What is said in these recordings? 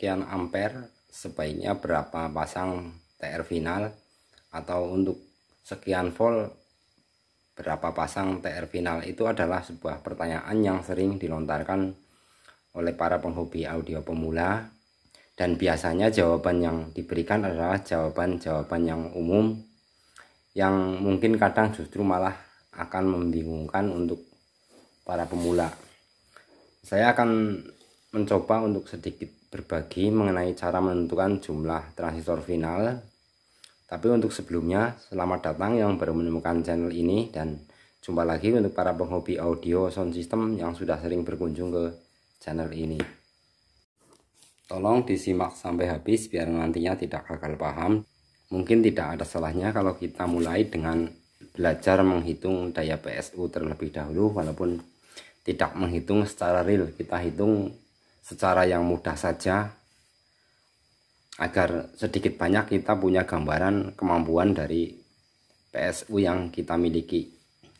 sekian ampere sebaiknya berapa pasang TR final atau untuk sekian volt berapa pasang TR final itu adalah sebuah pertanyaan yang sering dilontarkan oleh para penghobi audio pemula dan biasanya jawaban yang diberikan adalah jawaban-jawaban yang umum yang mungkin kadang justru malah akan membingungkan untuk para pemula saya akan mencoba untuk sedikit berbagi mengenai cara menentukan jumlah transistor final. Tapi untuk sebelumnya, selamat datang yang baru menemukan channel ini dan jumpa lagi untuk para penghobi audio sound system yang sudah sering berkunjung ke channel ini. Tolong disimak sampai habis biar nantinya tidak gagal paham. Mungkin tidak ada salahnya kalau kita mulai dengan belajar menghitung daya PSU terlebih dahulu walaupun tidak menghitung secara real kita hitung secara yang mudah saja agar sedikit banyak kita punya gambaran kemampuan dari PSU yang kita miliki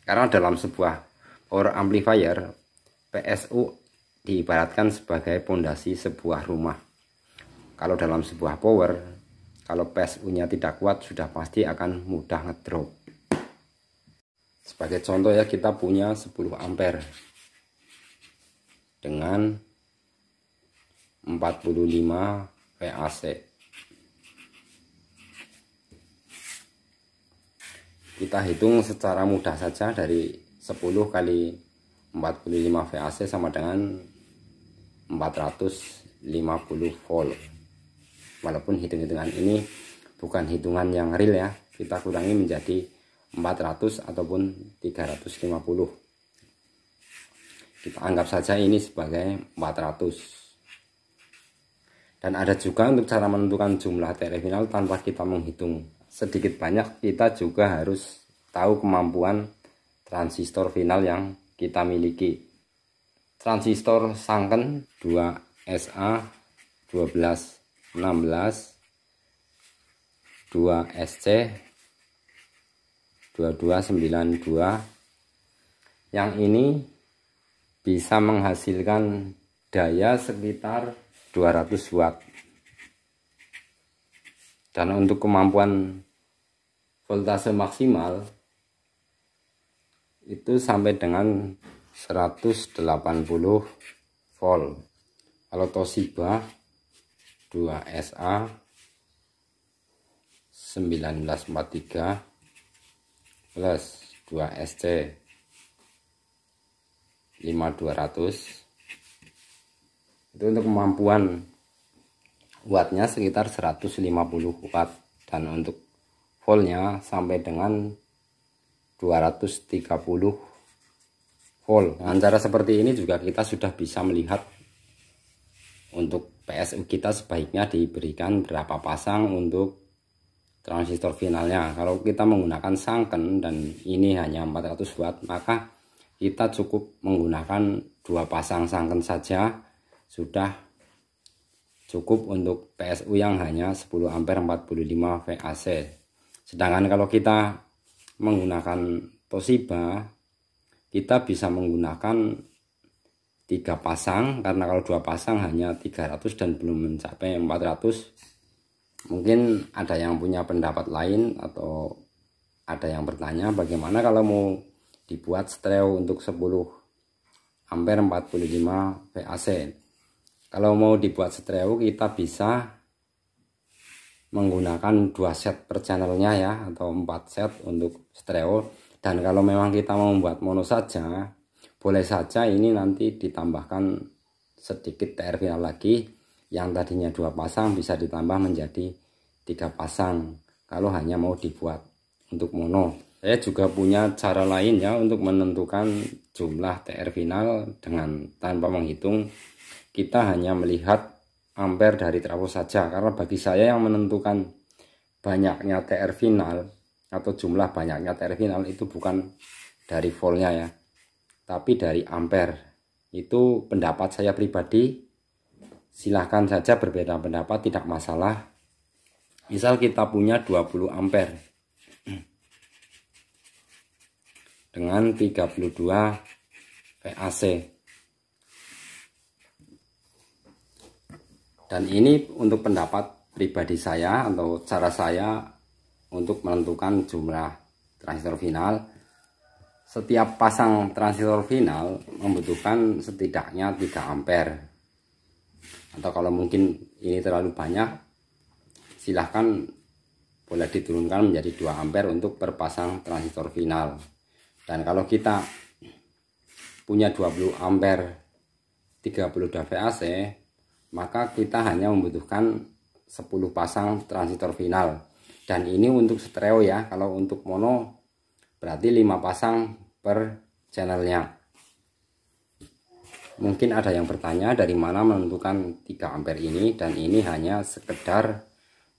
karena dalam sebuah power amplifier PSU diibaratkan sebagai pondasi sebuah rumah kalau dalam sebuah power kalau PSU nya tidak kuat sudah pasti akan mudah ngedrop sebagai contoh ya kita punya 10 ampere dengan 45 VAC kita hitung secara mudah saja dari 10 kali 45 VAC sama dengan 450 volt walaupun hitung-hitungan ini bukan hitungan yang real ya kita kurangi menjadi 400 ataupun 350 kita anggap saja ini sebagai 400 dan ada juga untuk cara menentukan jumlah terminal tanpa kita menghitung. Sedikit banyak kita juga harus tahu kemampuan transistor final yang kita miliki. Transistor sangken 2 SA 12 16 2 SC 2292 yang ini bisa menghasilkan daya sekitar 200 watt dan untuk kemampuan voltase maksimal itu sampai dengan 180 volt kalau Toshiba 2SA 1943 plus 2SC 5200 itu untuk kemampuan wattnya sekitar 150 watt dan untuk voltnya sampai dengan 230 volt dengan cara seperti ini juga kita sudah bisa melihat untuk PSU kita sebaiknya diberikan berapa pasang untuk transistor finalnya kalau kita menggunakan sangken dan ini hanya 400 watt maka kita cukup menggunakan dua pasang sangken saja sudah cukup untuk PSU yang hanya 10 ampere 45 VAC. Sedangkan kalau kita menggunakan Toshiba, kita bisa menggunakan tiga pasang karena kalau dua pasang hanya 300 dan belum mencapai 400. Mungkin ada yang punya pendapat lain atau ada yang bertanya bagaimana kalau mau dibuat stereo untuk 10 ampere 45 VAC kalau mau dibuat stereo kita bisa menggunakan dua set per channelnya ya atau empat set untuk stereo dan kalau memang kita mau membuat mono saja boleh saja ini nanti ditambahkan sedikit TR final lagi yang tadinya dua pasang bisa ditambah menjadi tiga pasang kalau hanya mau dibuat untuk mono saya juga punya cara lain ya untuk menentukan jumlah TR final dengan tanpa menghitung kita hanya melihat ampere dari trafo saja karena bagi saya yang menentukan banyaknya TR final atau jumlah banyaknya TR final itu bukan dari voltnya ya tapi dari ampere itu pendapat saya pribadi silahkan saja berbeda pendapat tidak masalah misal kita punya 20 ampere dengan 32 VAC Dan ini untuk pendapat pribadi saya atau cara saya untuk menentukan jumlah transistor final. Setiap pasang transistor final membutuhkan setidaknya 3 ampere. Atau kalau mungkin ini terlalu banyak, silahkan boleh diturunkan menjadi 2 ampere untuk per transistor final. Dan kalau kita punya 20 ampere 32 VAC maka kita hanya membutuhkan 10 pasang transistor final dan ini untuk stereo ya kalau untuk mono berarti 5 pasang per channelnya mungkin ada yang bertanya dari mana menentukan 3 ampere ini dan ini hanya sekedar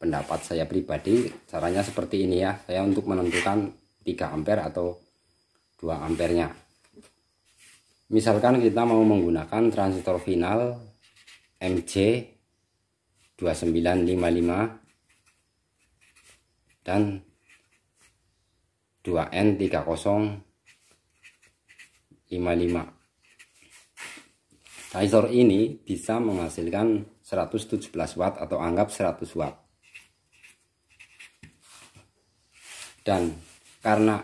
pendapat saya pribadi caranya seperti ini ya saya untuk menentukan 3 ampere atau 2 ampernya misalkan kita mau menggunakan transistor final MC 2955 dan 2N 3055 Tensor ini bisa menghasilkan 117 watt atau anggap 100 watt dan karena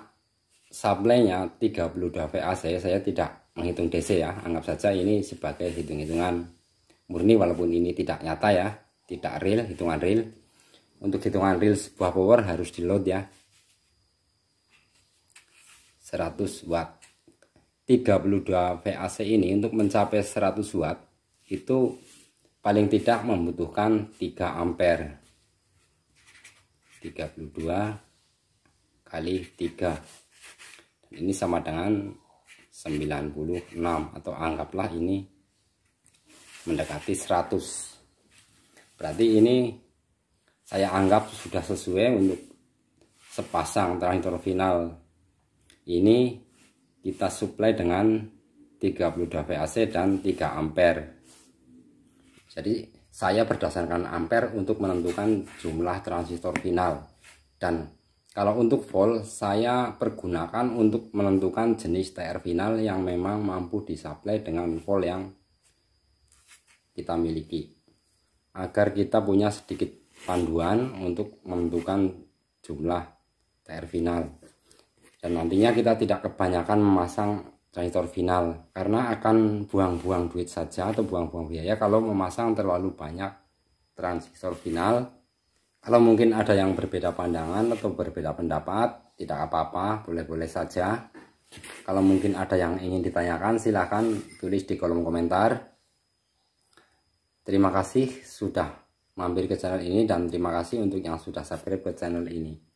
supply-nya 32 VAC saya tidak menghitung DC ya anggap saja ini sebagai hitung-hitungan murni walaupun ini tidak nyata ya tidak real hitungan real untuk hitungan real sebuah power harus di load ya 100 watt 32 VAC ini untuk mencapai 100 watt itu paling tidak membutuhkan 3 ampere 32 kali 3 Dan ini sama dengan 96 atau anggaplah ini mendekati 100 berarti ini saya anggap sudah sesuai untuk sepasang transistor final ini kita supply dengan 32 VAC dan 3 ampere jadi saya berdasarkan ampere untuk menentukan jumlah transistor final dan kalau untuk volt saya pergunakan untuk menentukan jenis TR final yang memang mampu disuplai dengan volt yang kita miliki agar kita punya sedikit panduan untuk menentukan jumlah TR final dan nantinya kita tidak kebanyakan memasang transistor final karena akan buang-buang duit saja atau buang-buang biaya kalau memasang terlalu banyak transistor final kalau mungkin ada yang berbeda pandangan atau berbeda pendapat tidak apa-apa boleh-boleh saja kalau mungkin ada yang ingin ditanyakan silahkan tulis di kolom komentar Terima kasih sudah mampir ke channel ini dan terima kasih untuk yang sudah subscribe ke channel ini.